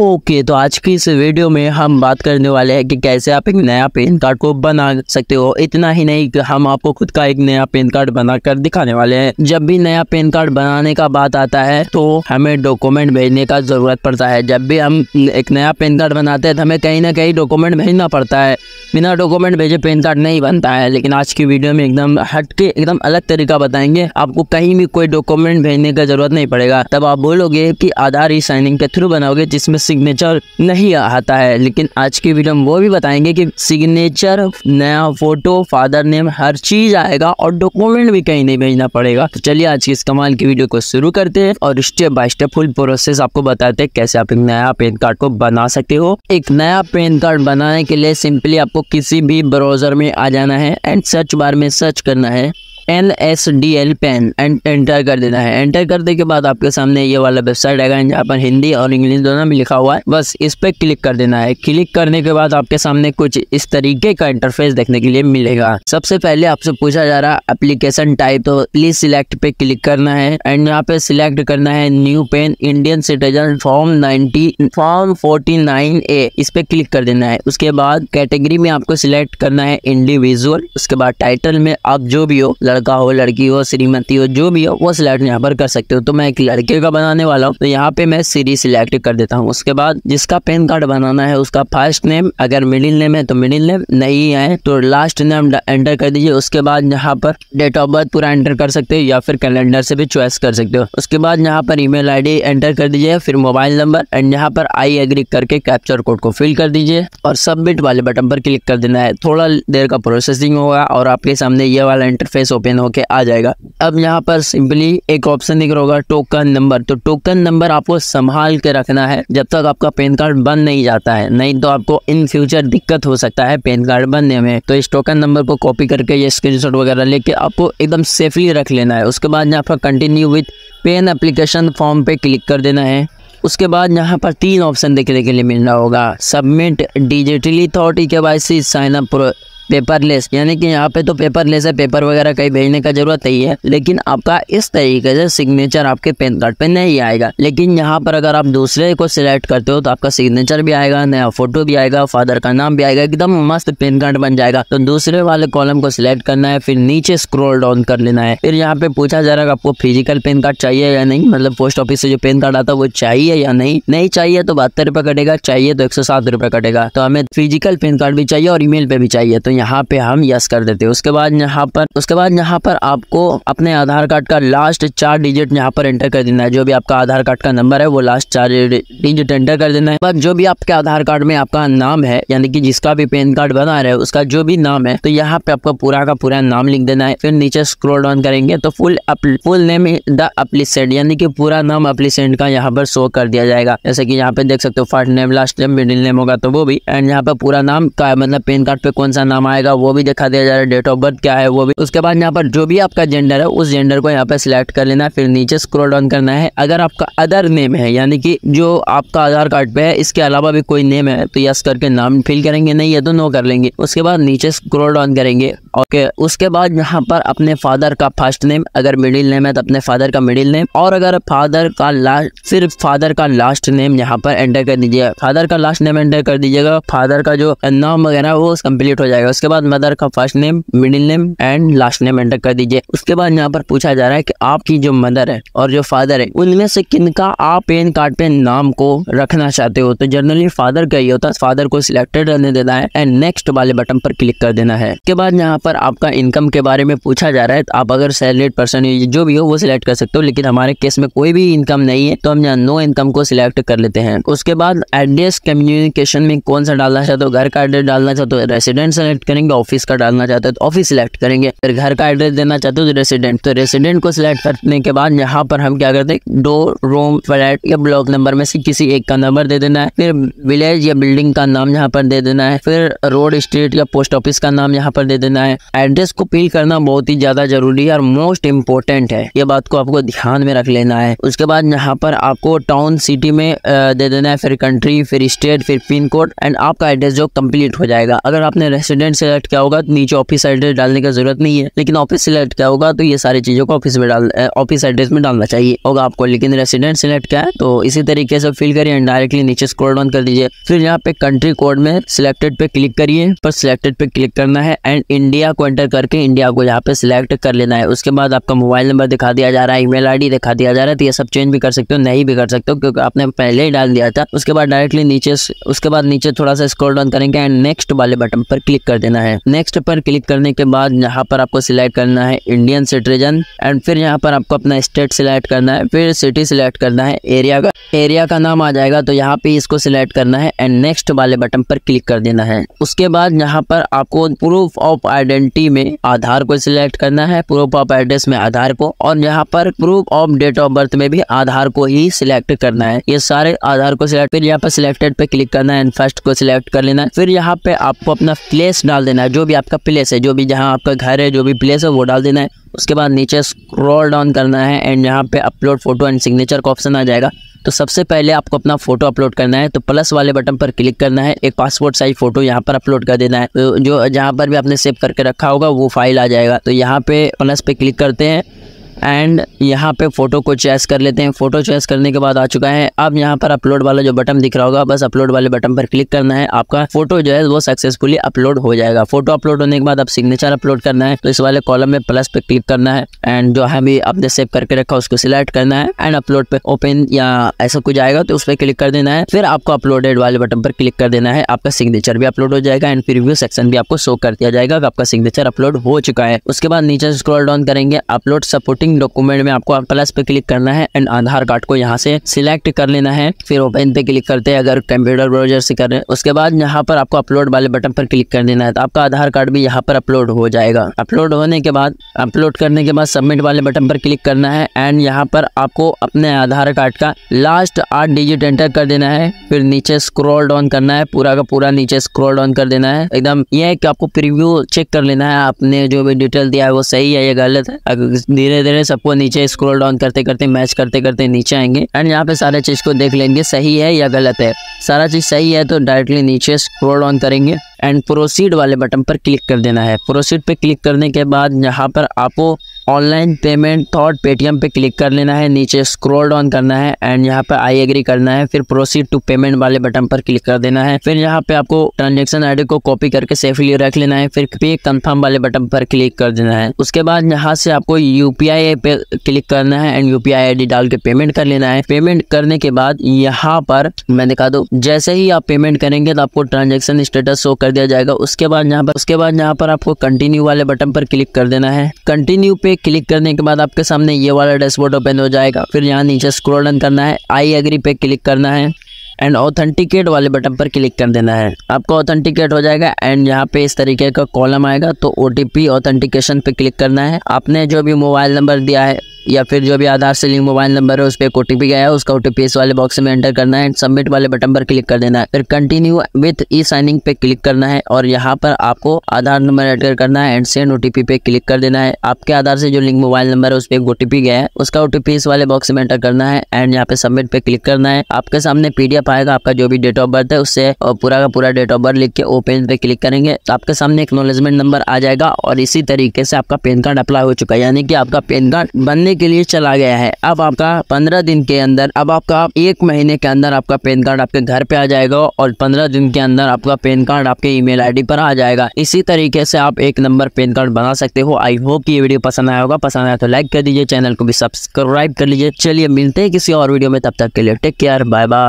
okay okay, तो आज की इस वीडियो में हम बात करने वाले हैं कि कैसे आप एक नया पेन कार्ड को बना सकते हो इतना ही नहीं कि हम आपको खुद का एक नया पेन कार्ड बनाकर दिखाने वाले हैं जब भी नया पेन कार्ड बनाने का बात आता है तो हमें डॉक्यूमेंट भेजने का ज़रूरत पड़ता है जब भी हम एक नया पेन कार्ड बनाते हैं तो हमें कहीं ना कहीं डॉक्यूमेंट भेजना पड़ता है बिना डॉक्यूमेंट भेजे पेन कार्ड नहीं बनता है लेकिन आज की वीडियो में एकदम हट के एकदम अलग तरीका बताएंगे आपको कहीं भी कोई डॉक्यूमेंट भेजने का जरूरत नहीं पड़ेगा तब आप बोलोगे की आधार ई साइनिंग के थ्रू बनाओगे जिसमें सिग्नेचर नहीं आता है लेकिन आज की वीडियो में वो भी बताएंगे कि सिग्नेचर नया फोटो फादर नेम हर चीज आएगा और डॉक्यूमेंट भी कहीं नहीं भेजना पड़ेगा तो चलिए आज की इस कमाल की वीडियो को शुरू करते हैं और step by step full process आपको बताते हैं कैसे आप एक नया पैन कार्ड को बना सकते हो एक नया पैन कार्ड बनाने के लिए सिंपली आपको किसी भी ब्राउजर में आ जाना है एंड सर्च बार में सर्च करना है L S D L PAN enter कर देना है एंटर करने के बाद आपके सामने ये वाला वेबसाइट आएगा जहाँ पर हिंदी और इंग्लिश दोनों में लिखा हुआ है बस इस पर क्लिक कर देना है क्लिक करने के बाद आपके सामने कुछ इस तरीके का इंटरफेस देखने के लिए मिलेगा सबसे पहले आपसे पूछा जा रहा है एप्लीकेशन टाइप तो प्लीज सिलेक्ट पे क्लिक करना है एंड यहाँ पे सिलेक्ट करना है new PAN Indian citizen form ninety form forty nine A इस पे क्लिक कर देना है उसके बाद कैटेगरी में आपको सिलेक्ट करना है इंडिविजुअल उसके बाद टाइटल में आप जो भी हो लड़का हो लड़की हो श्रीमती हो जो भी हो वो सिलेक्ट यहाँ पर कर सकते हो तो मैं एक लड़के का बनाने वाला हूँ तो यहाँ पे मैं सीरीज सिलेक्ट कर देता हूँ उसके बाद जिसका पेन कार्ड बनाना है उसका फर्स्ट नेम अगर मिडिल नेम है तो मिडिल नेम नहीं है तो लास्ट नेम एंटर कर दीजिए उसके बाद यहाँ पर डेट ऑफ बर्थ पूरा एंटर कर सकते हो या फिर कैलेंडर से भी चॉइस कर सकते हो उसके बाद यहाँ पर ई मेल एंटर कर दीजिए फिर मोबाइल नंबर एंड यहाँ पर आई एग्री करके कैप्चर कोड को फिल कर दीजिए और सबमिट वाले बटन पर क्लिक कर देना है थोड़ा देर का प्रोसेसिंग होगा और आपके सामने ये वाला इंटरफेस ओपन ओपन होके आ जाएगा अब यहाँ पर सिंपली एक ऑप्शन दिख रहा होगा टोकन नंबर तो टोकन नंबर आपको संभाल के रखना है जब तक आपका पैन कार्ड बन नहीं जाता है नहीं तो आपको इन फ्यूचर दिक्कत हो सकता है पैन कार्ड बनने में तो इस टोकन नंबर को कॉपी करके ये स्क्रीनशॉट वगैरह लेके आपको एकदम सेफली रख लेना है उसके बाद यहाँ पर continue with PAN application form पर क्लिक कर देना है उसके बाद यहाँ पर तीन ऑप्शन देखने के लिए मिल रहा होगा सबमिट डिजिटली थॉट ई के वाई सी साइनअप पेपरलेस यानी कि यहाँ पे तो पेपरलेस है पेपर वगैरह कहीं भेजने का जरूरत नहीं है लेकिन आपका इस तरीके से सिग्नेचर आपके पैन कार्ड पे नहीं आएगा लेकिन यहाँ पर अगर आप दूसरे को सिलेक्ट करते हो तो आपका सिग्नेचर भी आएगा नया फोटो भी आएगा फादर का नाम भी आएगा एकदम मस्त पैन कार्ड बन जाएगा तो दूसरे वाले कॉलम को सिलेक्ट करना है फिर नीचे स्क्रोल डाउन कर लेना है फिर यहाँ पे पूछा जा रहा है आपको फिजिकल पैन कार्ड चाहिए या नहीं मतलब पोस्ट ऑफिस से जो पैन कार्ड आता है वो चाहिए या नहीं नहीं चाहिए तो बहत्तर रुपये कटेगा चाहिए तो एक सौ सात रुपये कटेगा तो हमें फिजिकल पैन कार्ड भी चाहिए और ईमेल पे भी चाहिए तो यहाँ पे हम यस कर देते हैं उसके बाद यहाँ पर उसके बाद यहाँ पर आपको अपने आधार कार्ड का लास्ट चार डिजिट यहाँ पर एंटर कर देना है जो भी आपका आधार कार्ड का नंबर है वो लास्ट चार डिजिट एंटर कर देना है बस जो भी आपके आधार कार्ड में आपका नाम है यानी कि जिसका भी पैन कार्ड बना रहे उसका जो भी नाम है तो यहाँ पे आपका पूरा का पूरा नाम लिख देना है फिर नीचे स्क्रोल डाउन करेंगे तो full full name the applicant यानी कि पूरा नाम अपलिसेंट का यहाँ पर शो कर दिया जाएगा जैसे कि यहाँ पे देख सकते हो first name last name middle name होगा तो वो भी एंड यहाँ पे पूरा नाम का मतलब पेन कार्ड पे कौन सा नाम नाम आएगा वो भी दिखा दिया जा रहा है डेट ऑफ बर्थ क्या है वो भी उसके बाद यहाँ पर जो भी आपका जेंडर है उस जेंडर को यहाँ पर सिलेक्ट कर लेना है फिर नीचे स्क्रोल डाउन करना है अगर आपका अदर नेम है यानी कि जो आपका आधार कार्ड पे है इसके अलावा भी कोई नेम है तो यस करके नाम फिल करेंगे नहीं है तो नो कर लेंगे उसके बाद नीचे स्क्रोल डाउन करेंगे ओके उसके बाद यहाँ पर अपने फादर का फर्स्ट नेम अगर मिडिल नेम है तो अपने फादर का मिडिल नेम और अगर फादर का लास्ट सिर्फ फादर का लास्ट नेम यहाँ पर एंटर कर दीजिएगा फादर का लास्ट नेम एंटर कर दीजिएगा फादर का जो नाम वगैरह वो कम्प्लीट हो जाएगा उसके बाद मदर का first name middle name and last name enter कर दीजिए उसके बाद यहाँ पर पूछा जा रहा है की आपकी जो मदर है और जो फादर है उनमें से किनका आप पेन कार्ड पे नाम को रखना चाहते हो तो जनरली फादर का ही होता है फादर को सिलेक्टेड रहने देना है एंड नेक्स्ट वाले बटन पर क्लिक कर देना है उसके बाद यहाँ पर आपका इनकम के बारे में पूछा जा रहा है तो आप अगर सैलरीड पर्सन जो भी हो वो सिलेक्ट कर सकते हो लेकिन हमारे केस में कोई भी इनकम नहीं है तो हम यहाँ नो इनकम को सिलेक्ट कर लेते हैं उसके बाद एड्रेस कम्युनिकेशन में कौन सा डालना चाहते हो घर का एड्रेस डालना चाहते हो रेसिडेंट सेलेक्ट करेंगे ऑफिस का डालना चाहते हो तो ऑफिस सिलेक्ट करेंगे फिर घर का एड्रेस देना चाहते हो तो रेसिडेंट तो रेसिडेंट को सिलेक्ट करने के बाद यहाँ पर हम क्या करते हैं डोर रूम फ्लैट या ब्लॉक नंबर में से किसी एक का नंबर दे देना है फिर विलेज या बिल्डिंग का नाम यहाँ पर दे देना है फिर रोड स्ट्रीट या पोस्ट ऑफिस का नाम यहाँ पर दे देना है एड्रेस को फिल करना बहुत ही ज्यादा जरूरी है और मोस्ट इम्पोर्टेंट है ये बात को आपको ध्यान में रख लेना है उसके बाद यहाँ पर आपको टाउन सिटी में दे देना है फिर कंट्री फिर स्टेट फिर पिन कोड एंड आपका एड्रेस जो कम्प्लीट हो जाएगा अगर आपने रेसिडेंट सेलेक्ट किया होगा तो नीचे ऑफिस एड्रेस डालने की जरूरत नहीं है लेकिन ऑफिस सेलेक्ट किया होगा तो ये सारी चीजों को ऑफिस में डाल ऑफिस एड्रेस में डालना चाहिए होगा आपको लेकिन रेसिडेंट सिलेक्ट क्या है तो इसी तरीके से फिल करिए डायरेक्टली नीचे स्क्रॉल डाउन कर दीजिए फिर यहाँ पे कंट्री कोड में सिलेक्टेड पे क्लिक करिए पर सिलेक्टेड पे क्लिक करना है एंड इंडिया इंडिया को एंटर करके इंडिया को यहाँ पे सिलेक्ट कर लेना है उसके बाद आपका मोबाइल नंबर दिखा दिया जा रहा है ईमेल आईडी दिखा दिया जा रहा है तो ये सब चेंज भी कर सकते हो नहीं भी कर सकते हो क्योंकि आपने पहले ही डाल दिया था उसके बाद डायरेक्टली नीचे उसके बाद नीचे थोड़ा सा स्क्रोल डाउन करेंगे एंड नेक्स्ट वाले बटन पर क्लिक कर देना है नेक्स्ट पर क्लिक करने के बाद यहाँ पर आपको सिलेक्ट करना है इंडियन सिटीजन एंड फिर यहाँ पर आपको अपना स्टेट सिलेक्ट करना है फिर सिटी सिलेक्ट करना है एरिया का एरिया का नाम आ जाएगा तो यहाँ पे इसको सिलेक्ट करना है एंड नेक्स्ट वाले बटन पर क्लिक कर देना है उसके बाद यहाँ पर आपको प्रूफ ऑफ आई आइडेंटिटी में आधार को सिलेक्ट करना है प्रूफ ऑफ एड्रेस में आधार को और यहाँ पर proof of date of birth में भी आधार को ही सिलेक्ट करना है ये सारे आधार को सिलेक्ट फिर यहाँ पर सिलेक्टेड पे क्लिक करना है एंड फर्स्ट को सिलेक्ट कर लेना है फिर यहाँ पे आपको अपना प्लेस डाल देना है जो भी आपका प्लेस है जो भी जहाँ आपका घर है जो भी प्लेस है वो डाल देना है उसके बाद नीचे स्क्रॉल डाउन करना है एंड यहाँ पे अपलोड फोटो एंड सिग्नेचर का ऑप्शन आ जाएगा तो सबसे पहले आपको अपना फोटो अपलोड करना है तो प्लस वाले बटन पर क्लिक करना है एक पासपोर्ट साइज फोटो यहाँ पर अपलोड कर देना है तो जो जहाँ पर भी आपने सेव करके रखा होगा वो फाइल आ जाएगा तो यहाँ पे प्लस पे क्लिक करते हैं एंड यहाँ पे फ़ोटो को चेस कर लेते हैं फ़ोटो चेस करने के बाद आ चुका है अब यहाँ पर अपलोड वाला जो बटन दिख रहा होगा बस अपलोड वाले बटन पर क्लिक करना है आपका फोटो जो है वो सक्सेसफुली अपलोड हो जाएगा फोटो अपलोड होने के बाद अब सिग्नेचर अपलोड करना है तो इस वाले कॉलम में प्लस पे क्लिक करना है एंड जो भी आपने सेव करके रखा उसको सिलेक्ट करना है एंड अपलोड पे ओपन या ऐसा कुछ आएगा तो उस पर क्लिक कर देना है फिर आपको अपलोडेड वाले बटन पर क्लिक कर देना है आपका सिग्नेचर भी अपलोड हो जाएगा एंड फिर सेक्शन भी आपको शो कर दिया जाएगा आपका सिग्नेचर अपलोड हो चुका है उसके बाद नीचे स्क्रॉल डाउन करेंगे अपलोड सपोर्टिंग सेटिंग डॉक्यूमेंट में आपको प्लस पे क्लिक करना है एंड आधार कार्ड को यहाँ से सिलेक्ट कर लेना है फिर ओपन पे क्लिक करते हैं अगर कंप्यूटर ब्राउजर से कर रहे हैं उसके बाद यहाँ पर आपको अपलोड वाले बटन पर क्लिक कर देना है तो आपका आधार कार्ड भी यहाँ पर अपलोड हो जाएगा अपलोड होने के बाद अपलोड करने के बाद सबमिट वाले बटन पर क्लिक करना है एंड यहाँ पर आपको अपने आधार कार्ड का लास्ट आठ डिजिट एंटर कर देना है फिर नीचे स्क्रोल डाउन करना है पूरा का पूरा नीचे स्क्रोल डाउन कर देना है एकदम यह है कि आपको प्रिव्यू चेक कर लेना है आपने जो भी डिटेल दिया है वो सही है या गलत है धीरे धीरे है सबको नीचे स्क्रॉल डाउन करते करते मैच करते करते नीचे आएंगे एंड यहाँ पे सारे चीज़ को देख लेंगे सही है या गलत है सारा चीज़ सही है तो डायरेक्टली नीचे स्क्रॉल डाउन करेंगे एंड प्रोसीड वाले बटन पर क्लिक कर देना है प्रोसीड पे क्लिक करने के बाद यहाँ पर आपको ऑनलाइन पेमेंट थॉट पेटीएम पे क्लिक कर लेना है नीचे स्क्रॉल डाउन करना है एंड यहाँ पे आई एग्री करना है फिर प्रोसीड टू पेमेंट वाले बटन पर क्लिक कर देना है फिर यहाँ पे आपको ट्रांजेक्शन आईडी को कॉपी करके सेफली रख लेना है फिर पे कंफर्म वाले बटन पर क्लिक कर देना है उसके बाद यहाँ से आपको यूपीआई पे क्लिक करना है एंड यूपीआई आईडी डाल के पेमेंट कर लेना है पेमेंट करने के बाद यहाँ पर मैं दिखा दू जैसे ही आप पेमेंट करेंगे तो आपको ट्रांजेक्शन स्टेटस शो कर दिया जाएगा उसके बाद यहाँ पर उसके बाद यहाँ पर आपको कंटिन्यू वाले बटन पर क्लिक कर देना है कंटिन्यू पे क्लिक करने के बाद आपके सामने ये वाला डैशबोर्ड ओपन हो जाएगा फिर यहाँ नीचे स्क्रोल डन करना है आई एग्री पे क्लिक करना है एंड ऑथेंटिकेट वाले बटन पर क्लिक कर देना है आपका ऑथेंटिकेट हो जाएगा एंड यहाँ पे इस तरीके का कॉलम आएगा तो ओ टी ऑथेंटिकेशन पे क्लिक करना है आपने जो भी मोबाइल नंबर दिया है या फिर जो भी आधार से लिंक मोबाइल नंबर है उस पर ओ टी गया है उसका ओ इस वाले बॉक्स में एंटर करना है सबमिट वाले बटन पर क्लिक कर देना है फिर कंटिन्यू विथ ई साइनिंग पे क्लिक करना है और यहाँ पर आपको आधार नंबर एंटर करना है एंड सेंड ओ पे क्लिक कर देना है आपके आधार से जो लिंक मोबाइल नंबर है उस पर एक ओ गया है उसका ओ वाले बॉक्स में एंटर करना है एंड यहाँ पे सबमिट पे क्लिक करना है आपके सामने पीडीएफ आएगा आपका जो भी डेट ऑफ बर्थ है उससे पूरा का पूरा डेट ऑफ बर्थ लिख के ओपन पे क्लिक करेंगे तो आपके सामने एक्नोलेजमेंट नंबर आ जाएगा और इसी तरीके से आपका पैन कार्ड अप्लाई हो चुका है यानी कि आपका पैन कार्ड बनने के लिए चला गया है अब आपका पंद्रह दिन के अंदर अब आपका एक महीने के अंदर आपका पैन कार्ड आपके घर पे आ जाएगा और पंद्रह दिन के अंदर आपका पैन कार्ड आपके ईमेल आईडी पर आ जाएगा इसी तरीके से आप एक नंबर पैन कार्ड बना सकते हो आई होप की ये वीडियो पसंद आया होगा पसंद आया तो लाइक कर दीजिए चैनल को भी सब्सक्राइब कर लीजिए चलिए मिलते हैं किसी और वीडियो में तब तक के लिए टेक केयर बाय बाय